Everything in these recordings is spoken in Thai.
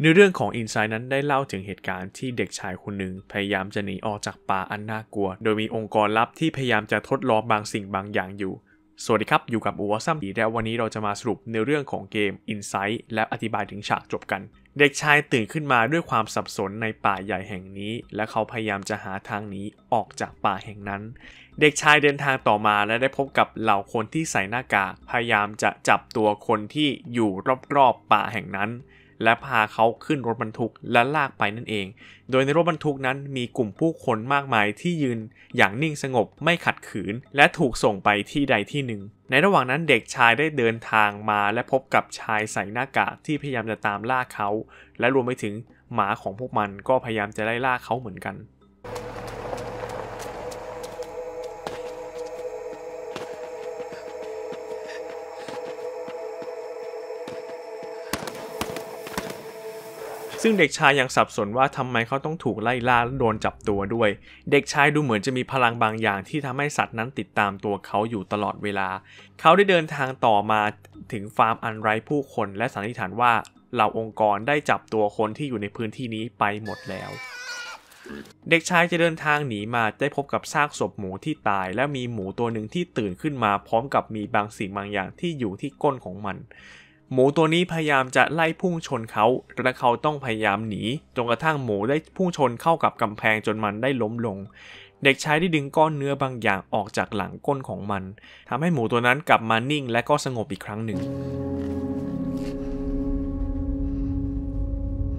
ในเรื่องของอินไซ์นั้นได้เล่าถึงเหตุการณ์ที่เด็กชายคนหนึ่ง พยายามจะหนีออกจากป่าอันน่ากลัว โดยมีองค์กรลับที่พยายามจะทดลองบางสิ่งบางอย่างอยู่ สวัสดีครับ อยู่กับอัวซัมดีและวันนี้เราจะมาสรุปในเรื่องของเกม Insight และอธิบายถึงฉากจบกัน เด็กชายตื่นขึ้นมาด้วยความสับสนในป่าใหญ่แห่งนี้ และเขาพยายามจะหาทางหนีออกจากป่าแห่งนั้น เด็กชายเดินทางต่อมาและได้พบกับเหล่าคนที่ใส่หน้ากากพยายามจะจับตัวคนที่อยู่รอบๆป่าแห่งนั้นและพาเขาขึ้นรถบรรทุกและลากไปนั่นเอง โดยในรถบรรทุกนั้นมีกลุ่มผู้คนมากมายที่ยืน อย่างนิ่งสงบไม่ขัดขืน และถูกส่งไปที่ใดที่หนึ่ง ในระหว่างนั้นเด็กชายได้เดินทางมาและพบกับชายใส่หน้ากากที่พยายามจะตามล่าเขา และรวมไปถึงหมาของพวกมันก็พยายามจะไล่ล่าเขาเหมือนกันซึ่งเด็กชายยังสับสนว่าทำไมเขาต้องถูกไล่ล่าโดนจับตัวด้วย เด็กชายดูเหมือนจะมีพลังบางอย่างที่ทำให้สัตว์นั้นติดตามตัวเขาอยู่ตลอดเวลา เขาได้เดินทางต่อมาถึงฟาร์มอันไร้ผู้คนและสันนิษฐานว่า เหล่าองค์กรได้จับตัวคนที่อยู่ในพื้นที่นี้ไปหมดแล้ว เด็กชายจะเดินทางหนีมาได้พบกับซากศพหมูที่ตาย และมีหมูตัวหนึ่งที่ตื่นขึ้นมา พร้อมกับมีบางสิ่งบางอย่างที่อยู่ที่ก้นของมันหมูตัวนี้พยายามจะไล่พุ่งชนเขา และเขาต้องพยายามหนี จนกระทั่งหมูได้พุ่งชนเข้ากับกำแพงจนมันได้ล้มลง เด็กชายได้ดึงก้อนเนื้อบางอย่างออกจากหลังก้นของมัน ทำให้หมูตัวนั้นกลับมานิ่งและก็สงบอีกครั้งหนึ่ง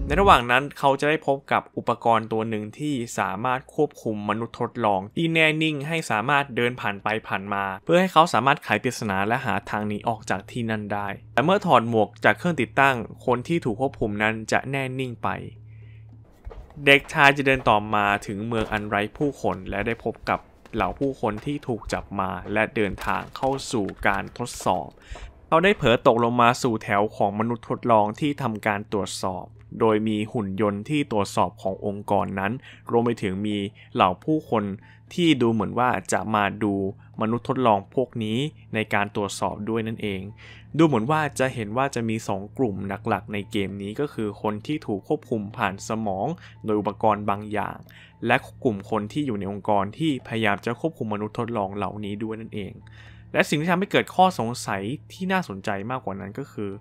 ในระหว่างนั้นเขาจะได้พบกับอุปกรณ์ตัวหนึ่งที่สามารถควบคุมมนุษย์ทดลองที่แน่นิ่งให้สามารถเดินผ่านไปผ่านมา เพื่อให้เขาสามารถไขปริศนาและหาทางหนีออกจากที่นั่นได้ แต่เมื่อถอดหมวกจากเครื่องติดตั้งคนที่ถูกควบคุมนั้นจะแน่นิ่งไป เด็กชายจะเดินต่อมาถึงเมืองอันไร้ผู้คนและได้พบกับเหล่าผู้คนที่ถูกจับมา และเดินทางเข้าสู่การทดสอบเขาได้เผลอตกลงมาสู่แถวของมนุษย์ทดลองที่ทำการตรวจสอบโดยมีหุ่นยนต์ที่ตรวจสอบขององค์กรนั้น รวมไปถึงมีเหล่าผู้คนที่ดูเหมือนว่าจะมาดูมนุษย์ทดลองพวกนี้ในการตรวจสอบด้วยนั่นเอง ดูเหมือนว่าจะเห็นว่าจะมี 2 กลุ่มหลักๆในเกมนี้ก็คือคนที่ถูกควบคุมผ่านสมอง โดยอุปกรณ์บางอย่าง และกลุ่มคนที่อยู่ในองค์กรที่พยายามจะควบคุมมนุษย์ทดลองเหล่านี้ด้วยนั่นเองและสิ่งที่ทำให้เกิดข้อสงสัยที่น่าสนใจมากกว่านั้นก็คือ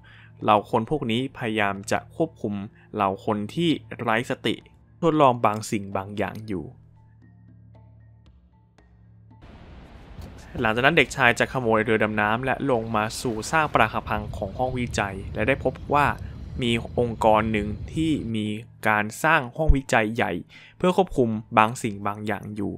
เราคนพวกนี้พยายามจะควบคุมเราคนที่ไร้สติทดลองบางสิ่งบางอย่างอยู่ หลังจากนั้นเด็กชายจะขโมยเรือดำน้ำและลงมาสู่สร้างปราหพังของห้องวิจัยและได้พบว่ามีองค์กรหนึ่งที่มีการสร้างห้องวิจัยใหญ่ เพื่อควบคุมบางสิ่งบางอย่างอยู่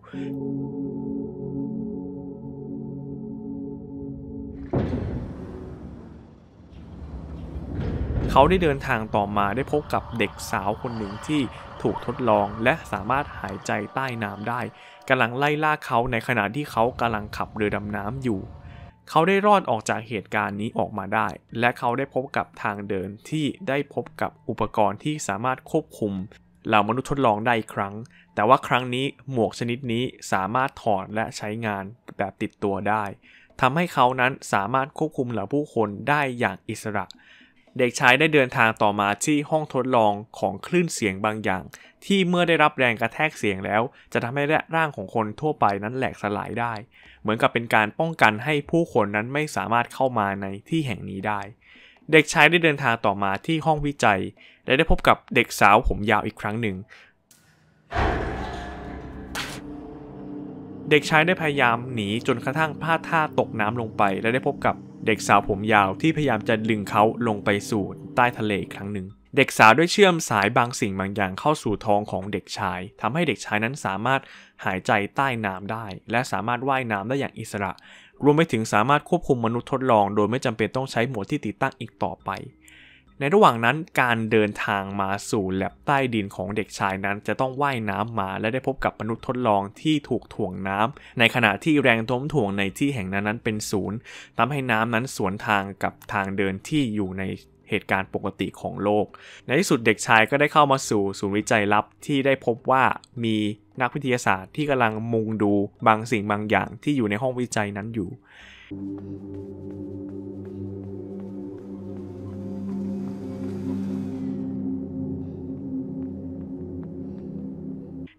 เขาได้เดินทางต่อมาได้พบกับเด็กสาวคนหนึ่งที่ถูกทดลองและสามารถหายใจใต้น้ำได้กำลังไล่ล่าเขาในขณะที่เขากำลังขับเรือดำน้ำอยู่ เขาได้รอดออกจากเหตุการณ์นี้ออกมาได้ และเขาได้พบกับทางเดินที่ได้พบกับอุปกรณ์ที่สามารถควบคุมเหล่ามนุษย์ทดลองได้อีกครั้ง แต่ว่าครั้งนี้หมวกชนิดนี้สามารถถอดและใช้งานแบบติดตัวได้ทำให้เขานั้นสามารถควบคุมเหล่าผู้คนได้อย่างอิสระเด็กชายได้เดินทางต่อมาที่ห้องทดลองของคลื่นเสียงบางอย่าง ที่เมื่อได้รับแรงกระแทกเสียงแล้ว จะทำให้ร่างของคนทั่วไปนั้นแหลกสลายได้ เหมือนกับเป็นการป้องกันให้ผู้คนนั้นไม่สามารถเข้ามาในที่แห่งนี้ได้ เด็กชายได้เดินทางต่อมาที่ห้องวิจัย และได้พบกับเด็กสาวผมยาวอีกครั้งหนึ่ง เด็กชายได้พยายามหนีจนกระทั่งพลาดท่าตกน้ำลงไปและได้พบกับเด็กสาวผมยาวที่พยายามจะดึงเขาลงไปสู่ใต้ทะเลอีกครั้งหนึ่ง เด็กสาวด้วยเชื่อมสายบางสิ่งบางอย่างเข้าสู่ท้องของเด็กชาย ทำให้เด็กชายนั้นสามารถหายใจใต้น้ำได้ และสามารถว่ายน้ำได้อย่างอิสระ รวมไปถึงสามารถควบคุมมนุษย์ทดลอง โดยไม่จำเป็นต้องใช้หมวดที่ติดตั้งอีกต่อไปในระหว่างนั้นการเดินทางมาสู่แลบใต้ดินของเด็กชายนั้น จะต้องว่ายน้ำมาและได้พบกับมนุษย์ทดลองที่ถูกถ่วงน้ำ ในขณะที่แรงโน้มถ่วงในที่แห่งนั้นนั้นเป็นศูนย์ทำให้น้ำนั้นสวนทางกับทางเดินที่อยู่ในเหตุการณ์ปกติของโลก ในที่สุดเด็กชายก็ได้เข้ามาสู่ศูนย์วิจัยลับที่ได้พบว่ามีนักวิทยาศาสตร์ที่กำลังมุงดูบางสิ่งบางอย่างที่อยู่ในห้องวิจัยนั้นอยู่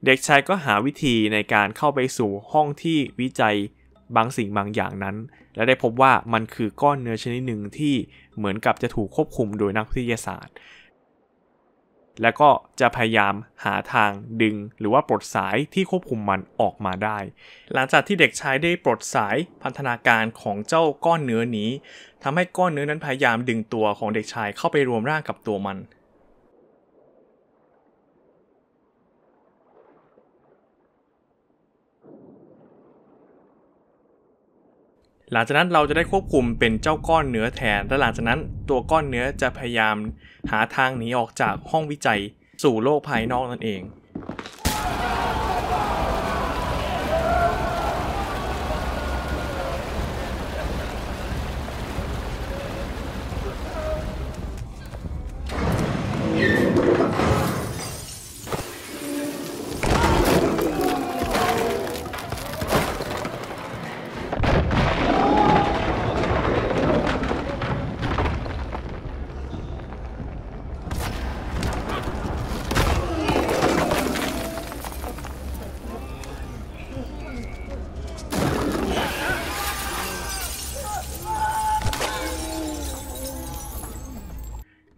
เด็กชายก็หาวิธีในการเข้าไปสู่ห้องที่วิจัยบางสิ่งบางอย่างนั้น และได้พบว่ามันคือก้อนเนื้อชนิดหนึ่งที่เหมือนกับจะถูกควบคุมโดยนักวิทยาศาสตร์ และก็จะพยายามหาทางดึงหรือว่าปลดสายที่ควบคุมมันออกมาได้ หลังจากที่เด็กชายได้ปลดสายพันธนาการของเจ้าก้อนเนื้อนี้ ทำให้ก้อนเนื้อนั้นพยายามดึงตัวของเด็กชายเข้าไปรวมร่างกับตัวมันหลังจากนั้นเราจะได้ควบคุมเป็นเจ้าก้อนเนื้อแทนและหลังจากนั้นตัวก้อนเนื้อจะพยายามหาทางหนีออกจากห้องวิจัยสู่โลกภายนอกนั่นเอง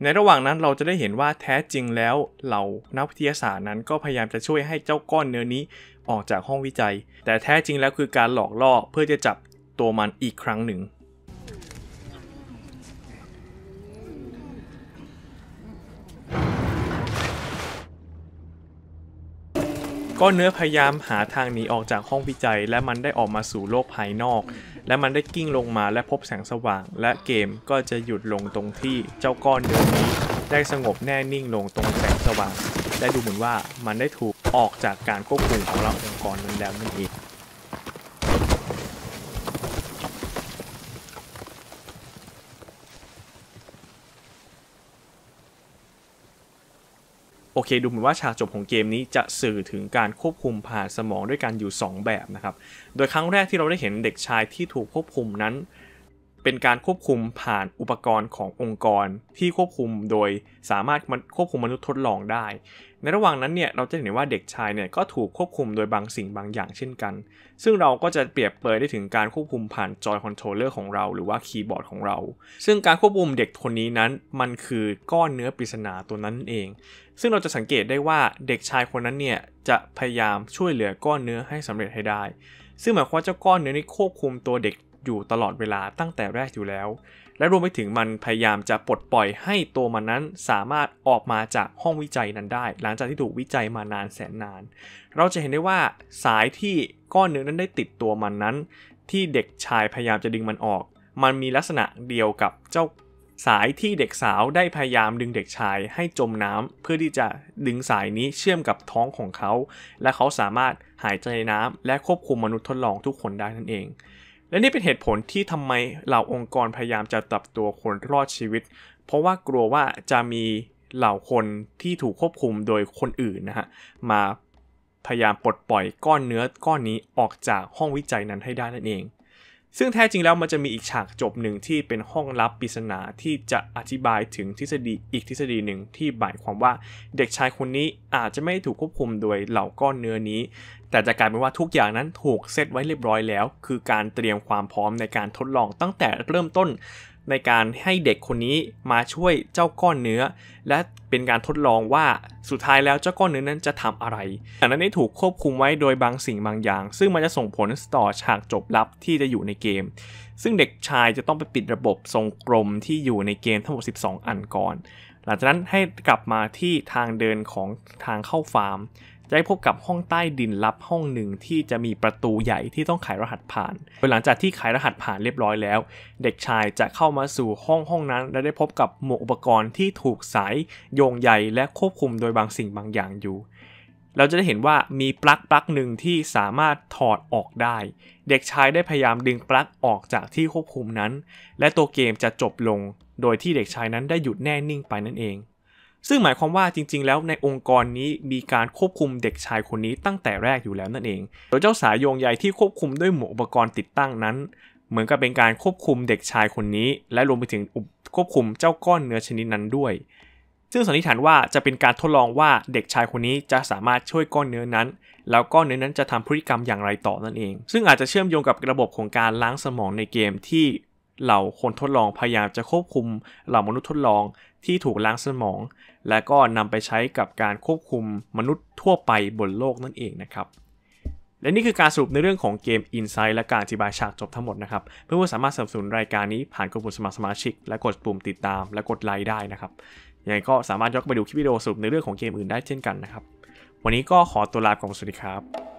ในระหว่างนั้นเราจะได้เห็นว่าแท้จริงแล้วเหล่านักวิทยาศาสตร์นั้นก็พยายามจะช่วยให้เจ้าก้อนเนื้อนี้ออกจากห้องวิจัย แต่แท้จริงแล้วคือการหลอกล่อเพื่อจะจับตัวมันอีกครั้งหนึ่งก้อนเนื้อพยายามหาทางหนีออกจากห้องวิจัยและมันได้ออกมาสู่โลกภายนอกและมันได้กิ้งลงมาและพบแสงสว่าง และเกมก็จะหยุดลงตรงที่เจ้าก้อนเดิมนี้ ได้สงบแน่นิ่งลงตรงแสงสว่างและดูเหมือนว่ามันได้ถูกออกจากการควบคุมของเราองค์กรนั้นแล้วนั่นเองโอเคดูเหมือนว่าฉากจบของเกมนี้จะสื่อถึงการควบคุมผ่านสมองด้วยการอยู่ 2 แบบนะครับ โดยครั้งแรกที่เราได้เห็นเด็กชายที่ถูกควบคุมนั้นเป็นการควบคุมผ่านอุปกรณ์ขององค์กรที่ควบคุมโดยสามารถควบคุมมนุษย์ทดลองได้ ในระหว่างนั้นเนี่ยเราจะเห็นว่าเด็กชายเนี่ยก็ถูกควบคุมโดยบางสิ่งบางอย่างเช่นกัน ซึ่งเราก็จะเปรียบเปรยได้ถึงการควบคุมผ่านจอยคอนโทรลเลอร์ของเราหรือว่าคีย์บอร์ดของเรา ซึ่งการควบคุมเด็กคนนี้นั้นมันคือก้อนเนื้อปริศนาตัวนั้นเอง ซึ่งเราจะสังเกตได้ว่าเด็กชายคนนั้นเนี่ยจะพยายามช่วยเหลือก้อนเนื้อให้สำเร็จให้ได้ ซึ่งหมายความว่าเจ้าก้อนเนื้อนี้ควบคุมตัวเด็กอยู่ตลอดเวลาตั้งแต่แรกอยู่แล้ว และรวมไปถึงมันพยายามจะปลดปล่อยให้ตัวมันนั้นสามารถออกมาจากห้องวิจัยนั้นได้ หลังจากที่ถูกวิจัยมานานแสนนาน เราจะเห็นได้ว่าสายที่ก้อนเนื้อนั้นได้ติดตัวมันนั้น ที่เด็กชายพยายามจะดึงมันออก มันมีลักษณะเดียวกับเจ้าสายที่เด็กสาวได้พยายามดึงเด็กชายให้จมน้ำ เพื่อที่จะดึงสายนี้เชื่อมกับท้องของเขา และเขาสามารถหายใจนน้ำและควบคุมมนุษย์ทดลองทุกคนได้นั่นเองและนี่เป็นเหตุผลที่ทำไมเหล่าองค์กรพยายามจะตับตัวคนรอดชีวิต เพราะว่ากลัวว่าจะมีเหล่าคนที่ถูกควบคุมโดยคนอื่นนะฮะมาพยายามปลดปล่อยก้อนเนื้อก้อนนี้ออกจากห้องวิจัยนั้นให้ได้นั่นเอง ซึ่งแท้จริงแล้วมันจะมีอีกฉากจบหนึ่งที่เป็นห้องลับปริศนาที่จะอธิบายถึงทฤษฎีอีกทฤษฎีหนึ่งที่หมายความว่า เด็กชายคนนี้อาจจะไม่ถูกควบคุมโดยเหล่าก้อนเนื้อนี้แต่จะกลายเป็นว่าทุกอย่างนั้นถูกเซตไว้เรียบร้อยแล้ว คือการเตรียมความพร้อมในการทดลองตั้งแต่เริ่มต้น ในการให้เด็กคนนี้มาช่วยเจ้าก้อนเนื้อ และเป็นการทดลองว่าสุดท้ายแล้วเจ้าก้อนเนื้อนั้นจะทำอะไรแั่นั้นได้ถูกควบคุมไว้โดยบางสิ่งบางอย่าง ซึ่งมันจะส่งผลต่อฉากจบลับที่จะอยู่ในเกม ซึ่งเด็กชายจะต้องไปปิดระบบทรงกลมที่อยู่ในเกมทั้งหมด 12 อันก่อนหลังจากนั้นให้กลับมาที่ทางเดินของทางเข้าฟาร์มจะได้พบกับห้องใต้ดินลับห้องหนึ่งที่จะมีประตูใหญ่ที่ต้องไขรหัสผ่านโดยหลังจากที่ไขรหัสผ่านเรียบร้อยแล้ว เด็กชายจะเข้ามาสู่ห้องห้องนั้นและได้พบกับหมวกอุปกรณ์ที่ถูกสายโยงใหญ่และควบคุมโดยบางสิ่งบางอย่างอยู่ เราจะได้เห็นว่ามีปลั๊กปลั๊กหนึ่งที่สามารถถอดออกได้ เด็กชายได้พยายามดึงปลั๊กออกจากที่ควบคุมนั้น และตัวเกมจะจบลง โดยที่เด็กชายนั้นได้หยุดแน่นิ่งไปนั่นเองซึ่งหมายความว่าจริงๆ แล้วในองค์กรนี้มีการควบคุมเด็กชายคนนี้ตั้งแต่แรกอยู่แล้วนั่นเอง โดยเจ้าสายโยงใหญ่ที่ควบคุมด้วยหมวกอุปกรณ์ติดตั้งนั้น เหมือนกับเป็นการควบคุมเด็กชายคนนี้ และรวมไปถึงควบคุมเจ้าก้อนเนื้อชนิดนั้นด้วย ซึ่งสันนิษฐานว่าจะเป็นการทดลองว่าเด็กชายคนนี้จะสามารถช่วยก้อนเนื้อนั้นแล้วก้อนเนื้อนั้นจะทำพฤติกรรมอย่างไรต่อนั่นเอง ซึ่งอาจจะเชื่อมโยงกับระบบของการล้างสมองในเกมที่เหล่าคนทดลองพยายามจะควบคุมเหล่ามนุษย์ทดลองที่ถูกล้างสมองและก็นำไปใช้กับการควบคุมมนุษย์ทั่วไปบนโลกนั่นเองนะครับและนี่คือการสรุปในเรื่องของเกม Insight และการอธิบายฉากจบทั้งหมดนะครับเพื่อนๆสามารถสนับสนุนรายการนี้ผ่านกดปุ่มสมัครสมาชิก และกดปุ่มติดตาม และกดไลค์ได้นะครับ ยังไงก็สามารถย้อนไปดูคลิปวิดีโอสรุปในเรื่องของเกมอื่นได้เช่นกันนะครับวันนี้ก็ขอตัวลาไปก่อนสวัสดีครับ